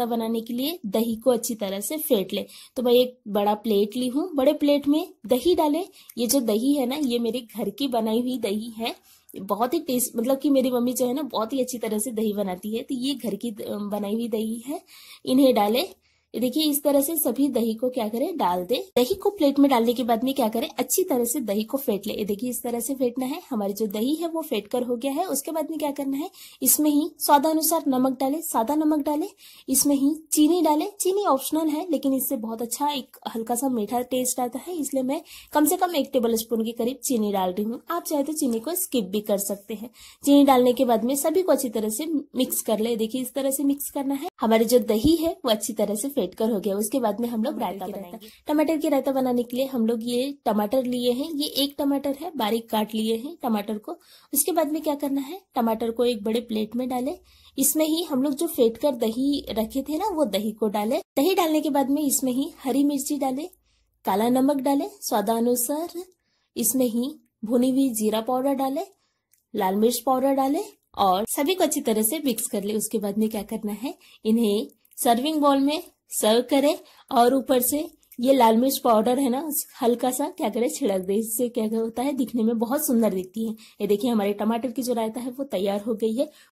रायता बनाने के लिए दही को अच्छी तरह से फेंट ले तो मैं एक बड़ा प्लेट ली हूँ बड़े प्लेट में दही डाले ये जो दही है ना ये मेरे घर की बनाई हुई दही है बहुत ही टेस्ट मतलब कि मेरी मम्मी जो है ना बहुत ही अच्छी तरह से दही बनाती है तो ये घर की बनाई हुई दही है इन्हें डाले देखिए इस तरह से सभी दही को क्या करें डाल दे दही को प्लेट में डालने के बाद में क्या करें अच्छी तरह से दही को फेंट ले देखिए इस तरह से फेंटना है हमारी जो दही है वो फेंट कर हो गया है उसके बाद में क्या करना है इसमें ही स्वादानुसार नमक डाले सादा नमक डाले इसमें ही चीनी डाले चीनी ऑप्शनल है लेकिन इससे बहुत अच्छा एक हल्का सा मीठा टेस्ट आता है इसलिए मैं कम से कम एक टेबल स्पून के करीब चीनी डाल रही हूँ आप चाहे तो चीनी को स्किप भी कर सकते हैं चीनी डालने के बाद में सभी को अच्छी तरह से मिक्स कर ले देखिए इस तरह से मिक्स करना है हमारे जो दही है वो अच्छी तरह से फेट कर हो गया उसके बाद में हम लोग रायता बनाएंगे टमाटर के रायता बनाने के लिए हम लोग ये टमाटर लिए हैं ये एक टमाटर है बारीक काट लिए हैं टमाटर को उसके बाद में क्या करना है टमाटर को एक बड़े प्लेट में डाले इसमें ही हम लोग जो फेट कर दही रखे थे ना वो दही को डाले दही डालने के बाद में इसमें ही हरी मिर्ची डाले काला नमक डाले स्वादानुसार इसमें ही भुनी हुई जीरा पाउडर डाले लाल मिर्च पाउडर डाले और सभी को अच्छी तरह से मिक्स कर ले उसके बाद में क्या करना है इन्हें सर्विंग बॉल में सर्व करें और ऊपर से ये लाल मिर्च पाउडर है ना हल्का सा क्या करें छिड़क दे इससे क्या होता है दिखने में बहुत सुंदर दिखती है ये देखिए हमारे टमाटर की जो रायता है वो तैयार हो गई है